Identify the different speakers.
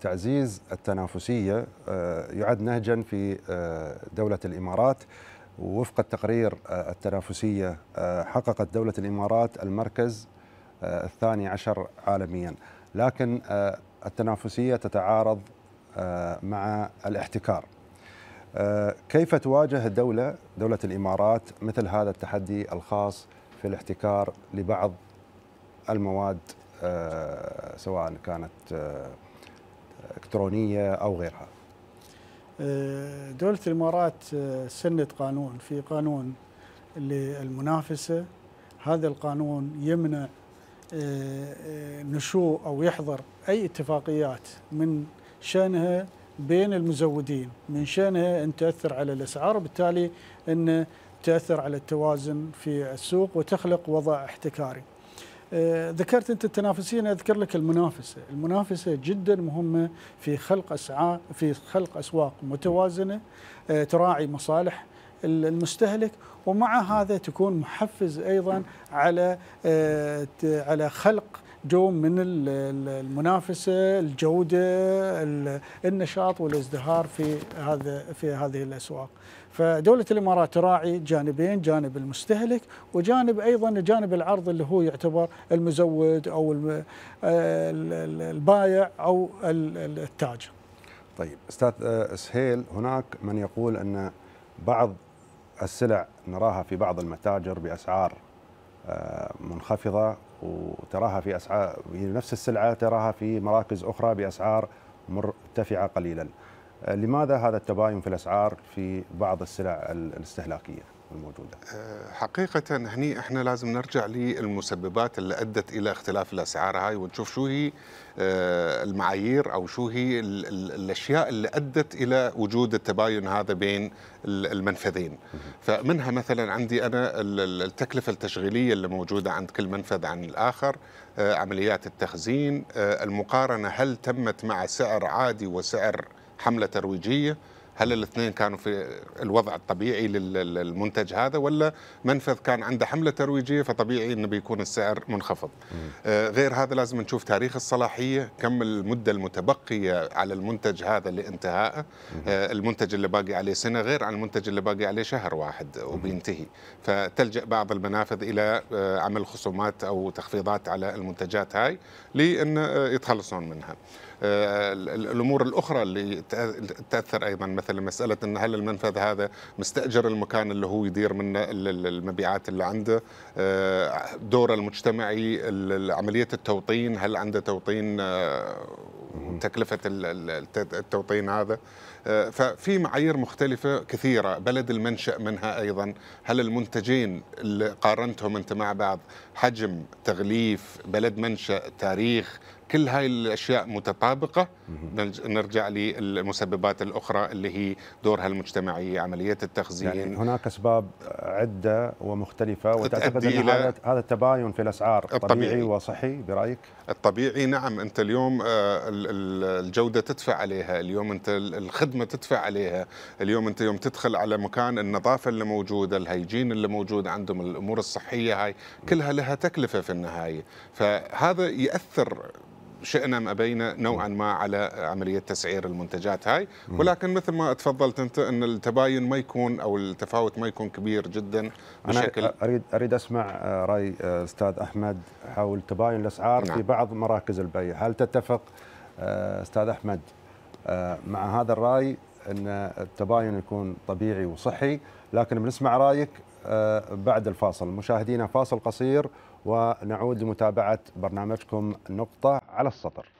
Speaker 1: تعزيز التنافسية آه، يعد نهجا في آه، دولة الإمارات وفق التقرير آه، التنافسية حققت دولة الإمارات المركز الثاني عشر عالميا لكن التنافسية تتعارض مع الاحتكار كيف تواجه الدولة دولة الإمارات مثل هذا التحدي الخاص في الاحتكار لبعض المواد سواء كانت الإلكترونية أو غيرها
Speaker 2: أه، دولة الإمارات أه، سنت قانون في قانون للمنافسة هذا القانون يمنع أه، نشوء أو يحظر أي اتفاقيات من شأنها بين المزودين من شأنها أن تأثر على الأسعار وبالتالي أن تأثر على التوازن في السوق وتخلق وضع احتكاري آه، ذكرت انت التنافسيه انا اذكر لك المنافسه، المنافسه جدا مهمه في خلق اسعار في خلق اسواق متوازنه آه، تراعي مصالح المستهلك ومع هذا تكون محفز ايضا على آه، على خلق جو من المنافسه، الجوده، النشاط والازدهار في هذا في هذه الاسواق. فدولة الامارات تراعي جانبين، جانب المستهلك وجانب ايضا جانب العرض اللي هو يعتبر المزود او البايع او التاجر. طيب استاذ سهيل هناك من يقول ان بعض
Speaker 1: السلع نراها في بعض المتاجر باسعار آه، منخفضه وتراها في اسعار نفس السلعه تراها في مراكز اخرى باسعار مرتفعه قليلا. آه، لماذا هذا التباين في الاسعار في بعض السلع الاستهلاكيه؟
Speaker 3: الموجودة آه، حقيقة هني احنا لازم نرجع للمسببات اللي أدت إلى اختلاف الأسعار هاي ونشوف شو هي آه، المعايير أو شو هي الأشياء اللي أدت إلى وجود التباين هذا بين المنفذين فمنها مثلا عندي أنا التكلفة التشغيلية اللي موجودة عند كل منفذ عن الآخر آه، عمليات التخزين المقارنة هل تمت مع سعر عادي وسعر حملة ترويجية هل الاثنين كانوا في الوضع الطبيعي للمنتج هذا ولا منفذ كان عنده حمله ترويجيه فطبيعي انه بيكون السعر منخفض آه، غير هذا لازم نشوف تاريخ الصلاحيه كم المده المتبقيه على المنتج هذا لانتهائه آه، المنتج اللي باقي عليه سنه غير عن المنتج اللي باقي عليه شهر واحد وبينتهي فتلجا بعض المنافذ الى آه، عمل خصومات او تخفيضات على المنتجات هاي لان يتخلصون منها الامور الاخرى اللي تاثر ايضا مثلا مساله ان هل المنفذ هذا مستاجر المكان اللي هو يدير منه المبيعات اللي عنده آه، دوره المجتمعي عمليه التوطين هل عنده توطين آه، تكلفه التوطين هذا آه، ففي معايير مختلفة كثيرة بلد المنشأ منها أيضا هل المنتجين اللي قارنتهم أنت مع بعض حجم تغليف بلد منشأ تاريخ كل هاي الاشياء متطابقه نرجع للمسببات الاخرى اللي هي دورها المجتمعي عمليه التخزين يعني
Speaker 1: هناك اسباب عده ومختلفه وتعتقد ان هذا التباين في الاسعار الطبيعي, طبيعي وصحي برايك؟
Speaker 3: الطبيعي نعم انت اليوم آه، الجوده تدفع عليها، اليوم انت الخدمه تدفع عليها، اليوم انت يوم تدخل على مكان النظافه اللي موجوده، الهيجين اللي موجود عندهم، الامور الصحيه هاي كلها لها تكلفه في النهايه، فهذا ياثر شئنا ما أبينا نوعا ما على عملية تسعير المنتجات هاي ولكن مثل ما تفضلت أنت أن التباين ما يكون أو التفاوت ما يكون كبير جدا بشكل أنا
Speaker 1: أريد أريد أسمع آه، رأي آه، أستاذ أحمد حول تباين الأسعار نعم. في بعض مراكز البيع هل تتفق آه، أستاذ أحمد مع هذا الرأي ان التباين يكون طبيعي وصحي لكن بنسمع رايك آه، بعد الفاصل مشاهدينا فاصل قصير ونعود لمتابعه برنامجكم نقطه على السطر